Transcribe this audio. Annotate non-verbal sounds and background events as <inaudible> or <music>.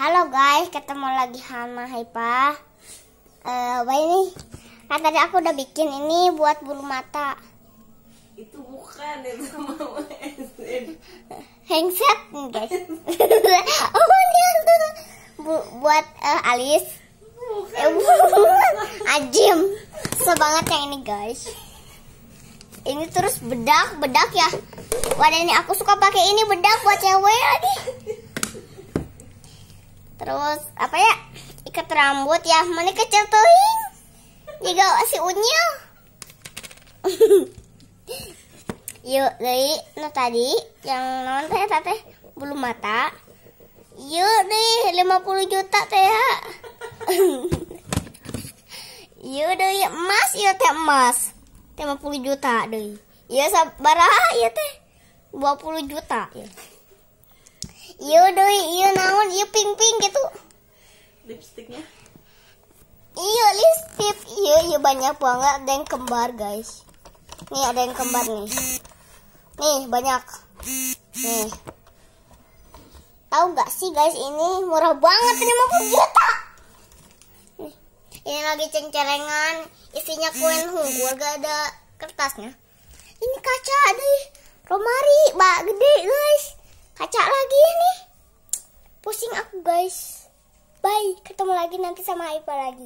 Halo guys, ketemu lagi sama Haipa. Eh, uh, ini kan tadi aku udah bikin ini buat bulu mata. Itu bukan itu mau Hengset guys. <laughs> oh, ini iya, Bu buat uh, alis. Bukan. Eh, Ajim. Sebanget yang ini guys. Ini terus bedak, bedak ya. Wadah ini aku suka pakai ini bedak buat cewek lagi terus apa ya ikat rambut ya mana kecil teling juga si unyil <laughs> yuk dari no tadi yang non teh teh bulu mata yuk deh 50 juta teh ya <laughs> yuk deh emas yuk teh emas 50 juta deh ya sabar ya teh 20 juta ya iya doi iya naon iya pink pink gitu lipstiknya iya lipstik iya iya banyak banget ada yang kembar guys nih ada yang kembar nih nih banyak nih tahu nggak sih guys ini murah banget ini juta ini lagi cengcerengan isinya koin hunggul gak ada kertasnya ini kaca di romari, bak gede guys kaca lagi ini pusing aku guys bye ketemu lagi nanti sama Eva lagi